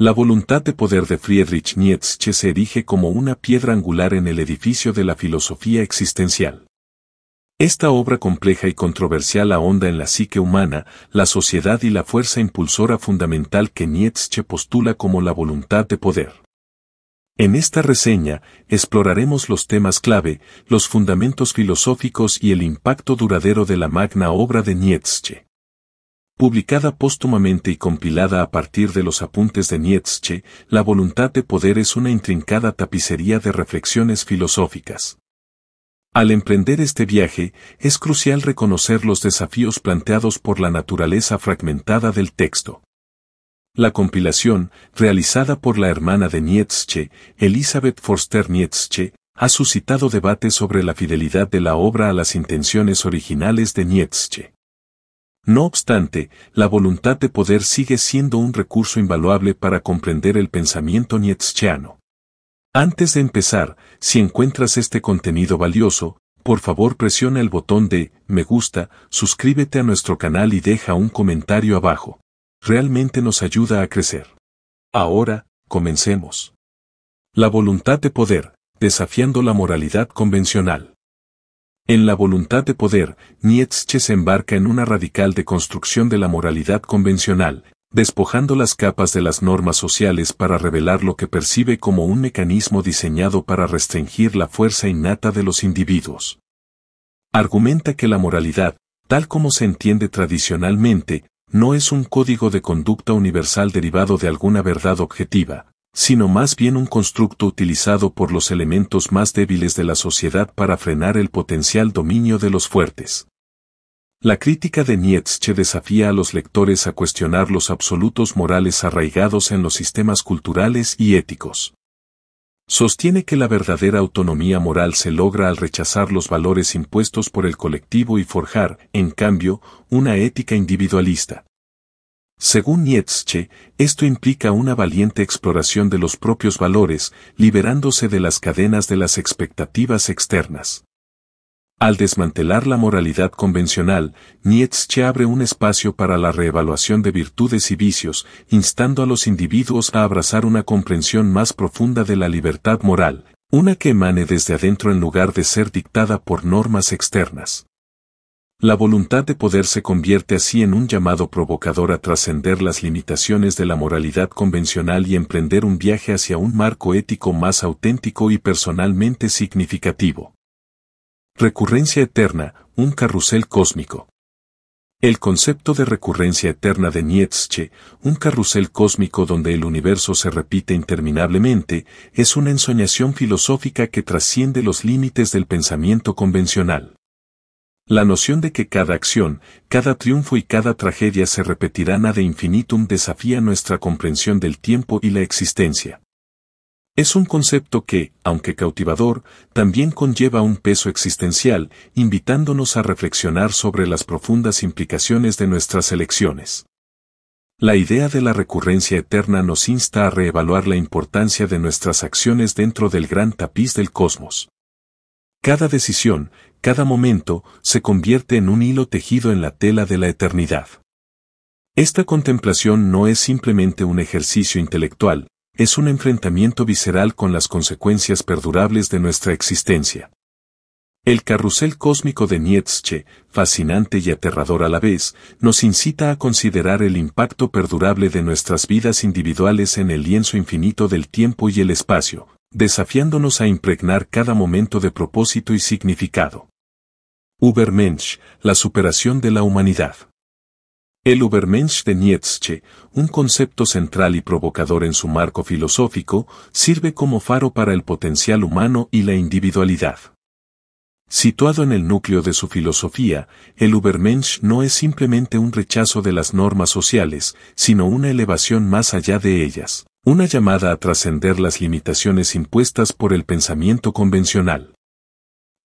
La voluntad de poder de Friedrich Nietzsche se erige como una piedra angular en el edificio de la filosofía existencial. Esta obra compleja y controversial ahonda en la psique humana, la sociedad y la fuerza impulsora fundamental que Nietzsche postula como la voluntad de poder. En esta reseña, exploraremos los temas clave, los fundamentos filosóficos y el impacto duradero de la magna obra de Nietzsche publicada póstumamente y compilada a partir de los apuntes de Nietzsche, La voluntad de poder es una intrincada tapicería de reflexiones filosóficas. Al emprender este viaje, es crucial reconocer los desafíos planteados por la naturaleza fragmentada del texto. La compilación, realizada por la hermana de Nietzsche, Elizabeth Forster Nietzsche, ha suscitado debate sobre la fidelidad de la obra a las intenciones originales de Nietzsche. No obstante, la voluntad de poder sigue siendo un recurso invaluable para comprender el pensamiento nietzscheano. Antes de empezar, si encuentras este contenido valioso, por favor presiona el botón de me gusta, suscríbete a nuestro canal y deja un comentario abajo. Realmente nos ayuda a crecer. Ahora, comencemos. La voluntad de poder, desafiando la moralidad convencional. En la voluntad de poder, Nietzsche se embarca en una radical deconstrucción de la moralidad convencional, despojando las capas de las normas sociales para revelar lo que percibe como un mecanismo diseñado para restringir la fuerza innata de los individuos. Argumenta que la moralidad, tal como se entiende tradicionalmente, no es un código de conducta universal derivado de alguna verdad objetiva, sino más bien un constructo utilizado por los elementos más débiles de la sociedad para frenar el potencial dominio de los fuertes. La crítica de Nietzsche desafía a los lectores a cuestionar los absolutos morales arraigados en los sistemas culturales y éticos. Sostiene que la verdadera autonomía moral se logra al rechazar los valores impuestos por el colectivo y forjar, en cambio, una ética individualista, según Nietzsche, esto implica una valiente exploración de los propios valores, liberándose de las cadenas de las expectativas externas. Al desmantelar la moralidad convencional, Nietzsche abre un espacio para la reevaluación de virtudes y vicios, instando a los individuos a abrazar una comprensión más profunda de la libertad moral, una que emane desde adentro en lugar de ser dictada por normas externas. La voluntad de poder se convierte así en un llamado provocador a trascender las limitaciones de la moralidad convencional y emprender un viaje hacia un marco ético más auténtico y personalmente significativo. Recurrencia eterna, un carrusel cósmico. El concepto de recurrencia eterna de Nietzsche, un carrusel cósmico donde el universo se repite interminablemente, es una ensoñación filosófica que trasciende los límites del pensamiento convencional. La noción de que cada acción, cada triunfo y cada tragedia se repetirán ad infinitum desafía nuestra comprensión del tiempo y la existencia. Es un concepto que, aunque cautivador, también conlleva un peso existencial, invitándonos a reflexionar sobre las profundas implicaciones de nuestras elecciones. La idea de la recurrencia eterna nos insta a reevaluar la importancia de nuestras acciones dentro del gran tapiz del cosmos. Cada decisión, cada momento, se convierte en un hilo tejido en la tela de la eternidad. Esta contemplación no es simplemente un ejercicio intelectual, es un enfrentamiento visceral con las consecuencias perdurables de nuestra existencia. El carrusel cósmico de Nietzsche, fascinante y aterrador a la vez, nos incita a considerar el impacto perdurable de nuestras vidas individuales en el lienzo infinito del tiempo y el espacio, desafiándonos a impregnar cada momento de propósito y significado. Ubermensch, la superación de la humanidad. El Ubermensch de Nietzsche, un concepto central y provocador en su marco filosófico, sirve como faro para el potencial humano y la individualidad. Situado en el núcleo de su filosofía, el Ubermensch no es simplemente un rechazo de las normas sociales, sino una elevación más allá de ellas una llamada a trascender las limitaciones impuestas por el pensamiento convencional.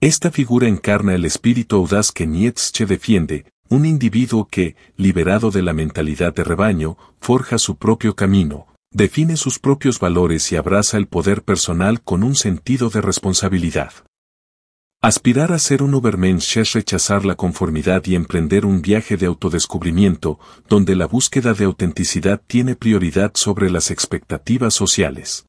Esta figura encarna el espíritu audaz que Nietzsche defiende, un individuo que, liberado de la mentalidad de rebaño, forja su propio camino, define sus propios valores y abraza el poder personal con un sentido de responsabilidad. Aspirar a ser un Ubermensch es rechazar la conformidad y emprender un viaje de autodescubrimiento, donde la búsqueda de autenticidad tiene prioridad sobre las expectativas sociales.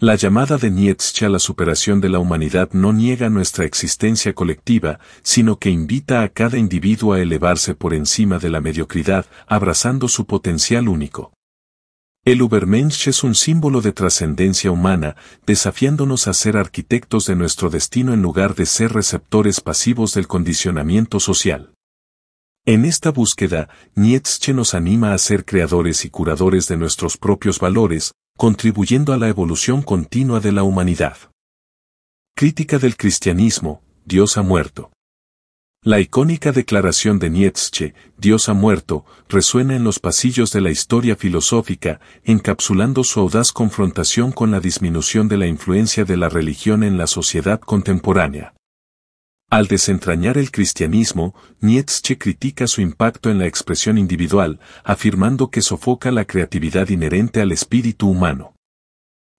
La llamada de Nietzsche a la superación de la humanidad no niega nuestra existencia colectiva, sino que invita a cada individuo a elevarse por encima de la mediocridad, abrazando su potencial único. El Ubermensch es un símbolo de trascendencia humana, desafiándonos a ser arquitectos de nuestro destino en lugar de ser receptores pasivos del condicionamiento social. En esta búsqueda, Nietzsche nos anima a ser creadores y curadores de nuestros propios valores, contribuyendo a la evolución continua de la humanidad. Crítica del cristianismo, Dios ha muerto. La icónica declaración de Nietzsche, Dios ha muerto, resuena en los pasillos de la historia filosófica, encapsulando su audaz confrontación con la disminución de la influencia de la religión en la sociedad contemporánea. Al desentrañar el cristianismo, Nietzsche critica su impacto en la expresión individual, afirmando que sofoca la creatividad inherente al espíritu humano.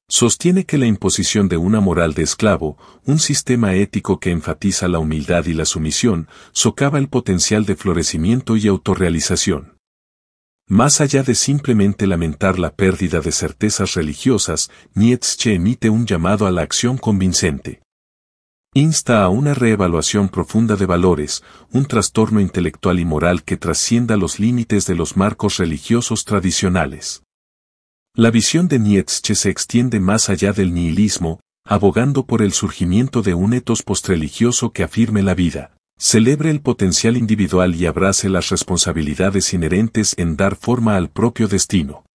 Sostiene que la imposición de una moral de esclavo, un sistema ético que enfatiza la humildad y la sumisión, socava el potencial de florecimiento y autorrealización. Más allá de simplemente lamentar la pérdida de certezas religiosas, Nietzsche emite un llamado a la acción convincente. Insta a una reevaluación profunda de valores, un trastorno intelectual y moral que trascienda los límites de los marcos religiosos tradicionales. La visión de Nietzsche se extiende más allá del nihilismo, abogando por el surgimiento de un etos postreligioso que afirme la vida, celebre el potencial individual y abrace las responsabilidades inherentes en dar forma al propio destino.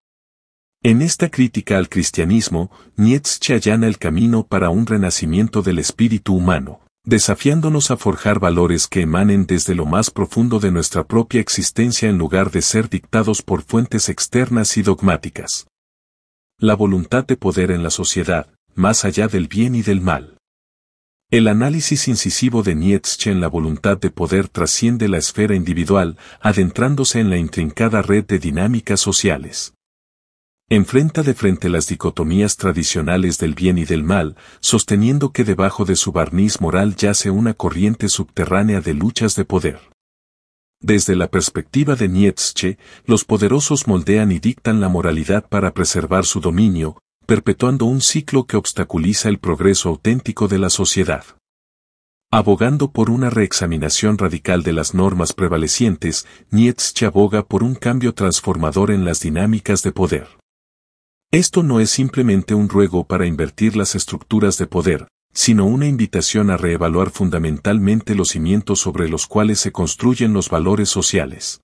En esta crítica al cristianismo, Nietzsche allana el camino para un renacimiento del espíritu humano, desafiándonos a forjar valores que emanen desde lo más profundo de nuestra propia existencia en lugar de ser dictados por fuentes externas y dogmáticas la voluntad de poder en la sociedad, más allá del bien y del mal. El análisis incisivo de Nietzsche en la voluntad de poder trasciende la esfera individual, adentrándose en la intrincada red de dinámicas sociales. Enfrenta de frente las dicotomías tradicionales del bien y del mal, sosteniendo que debajo de su barniz moral yace una corriente subterránea de luchas de poder. Desde la perspectiva de Nietzsche, los poderosos moldean y dictan la moralidad para preservar su dominio, perpetuando un ciclo que obstaculiza el progreso auténtico de la sociedad. Abogando por una reexaminación radical de las normas prevalecientes, Nietzsche aboga por un cambio transformador en las dinámicas de poder. Esto no es simplemente un ruego para invertir las estructuras de poder, sino una invitación a reevaluar fundamentalmente los cimientos sobre los cuales se construyen los valores sociales.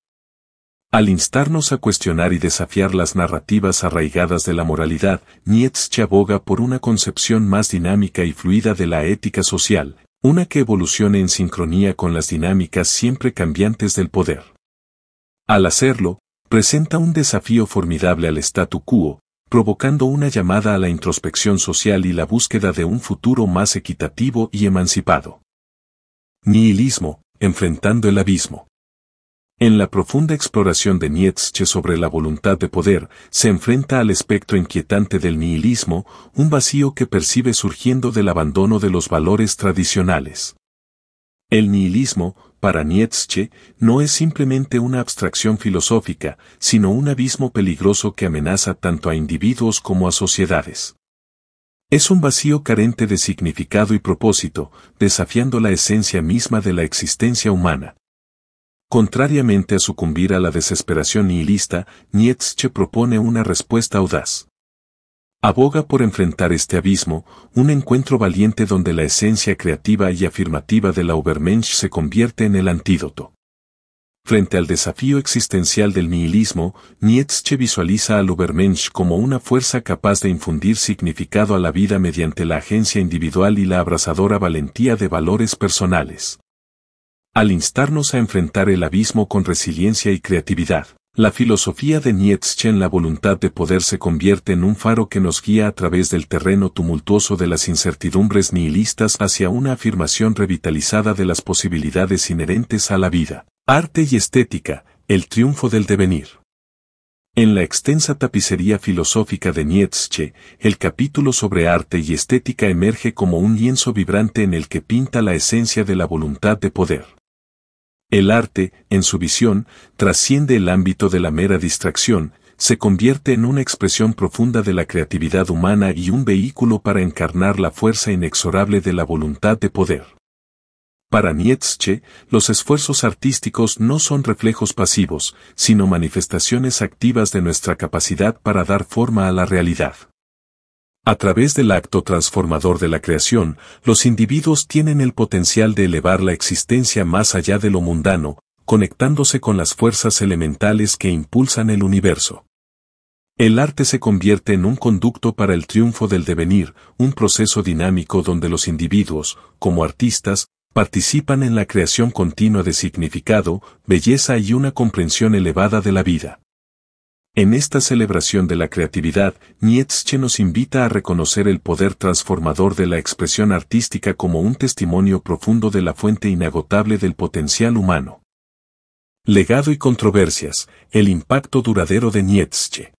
Al instarnos a cuestionar y desafiar las narrativas arraigadas de la moralidad, Nietzsche aboga por una concepción más dinámica y fluida de la ética social, una que evolucione en sincronía con las dinámicas siempre cambiantes del poder. Al hacerlo, presenta un desafío formidable al statu quo, provocando una llamada a la introspección social y la búsqueda de un futuro más equitativo y emancipado. Nihilismo, enfrentando el abismo. En la profunda exploración de Nietzsche sobre la voluntad de poder, se enfrenta al espectro inquietante del nihilismo, un vacío que percibe surgiendo del abandono de los valores tradicionales. El nihilismo, para Nietzsche, no es simplemente una abstracción filosófica, sino un abismo peligroso que amenaza tanto a individuos como a sociedades. Es un vacío carente de significado y propósito, desafiando la esencia misma de la existencia humana. Contrariamente a sucumbir a la desesperación nihilista, Nietzsche propone una respuesta audaz. Aboga por enfrentar este abismo, un encuentro valiente donde la esencia creativa y afirmativa de la Übermensch se convierte en el antídoto. Frente al desafío existencial del nihilismo, Nietzsche visualiza al Übermensch como una fuerza capaz de infundir significado a la vida mediante la agencia individual y la abrasadora valentía de valores personales. Al instarnos a enfrentar el abismo con resiliencia y creatividad, la filosofía de Nietzsche en la voluntad de poder se convierte en un faro que nos guía a través del terreno tumultuoso de las incertidumbres nihilistas hacia una afirmación revitalizada de las posibilidades inherentes a la vida. Arte y estética, el triunfo del devenir. En la extensa tapicería filosófica de Nietzsche, el capítulo sobre arte y estética emerge como un lienzo vibrante en el que pinta la esencia de la voluntad de poder. El arte, en su visión, trasciende el ámbito de la mera distracción, se convierte en una expresión profunda de la creatividad humana y un vehículo para encarnar la fuerza inexorable de la voluntad de poder. Para Nietzsche, los esfuerzos artísticos no son reflejos pasivos, sino manifestaciones activas de nuestra capacidad para dar forma a la realidad. A través del acto transformador de la creación, los individuos tienen el potencial de elevar la existencia más allá de lo mundano, conectándose con las fuerzas elementales que impulsan el universo. El arte se convierte en un conducto para el triunfo del devenir, un proceso dinámico donde los individuos, como artistas, participan en la creación continua de significado, belleza y una comprensión elevada de la vida. En esta celebración de la creatividad, Nietzsche nos invita a reconocer el poder transformador de la expresión artística como un testimonio profundo de la fuente inagotable del potencial humano. Legado y controversias, el impacto duradero de Nietzsche.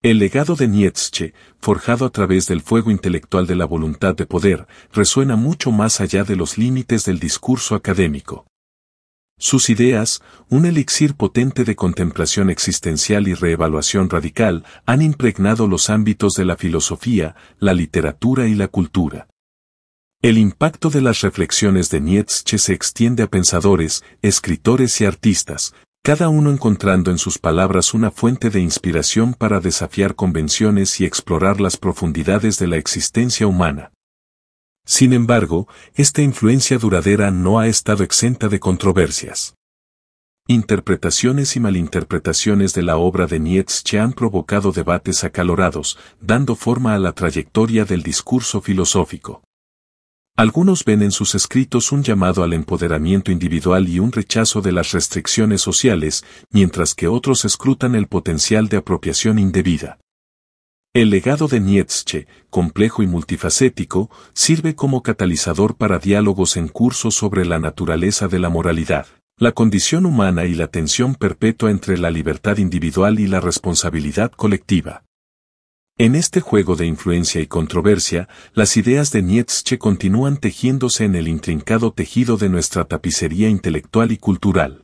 El legado de Nietzsche, forjado a través del fuego intelectual de la voluntad de poder, resuena mucho más allá de los límites del discurso académico. Sus ideas, un elixir potente de contemplación existencial y reevaluación radical, han impregnado los ámbitos de la filosofía, la literatura y la cultura. El impacto de las reflexiones de Nietzsche se extiende a pensadores, escritores y artistas, cada uno encontrando en sus palabras una fuente de inspiración para desafiar convenciones y explorar las profundidades de la existencia humana. Sin embargo, esta influencia duradera no ha estado exenta de controversias. Interpretaciones y malinterpretaciones de la obra de Nietzsche han provocado debates acalorados, dando forma a la trayectoria del discurso filosófico. Algunos ven en sus escritos un llamado al empoderamiento individual y un rechazo de las restricciones sociales, mientras que otros escrutan el potencial de apropiación indebida. El legado de Nietzsche, complejo y multifacético, sirve como catalizador para diálogos en curso sobre la naturaleza de la moralidad, la condición humana y la tensión perpetua entre la libertad individual y la responsabilidad colectiva. En este juego de influencia y controversia, las ideas de Nietzsche continúan tejiéndose en el intrincado tejido de nuestra tapicería intelectual y cultural.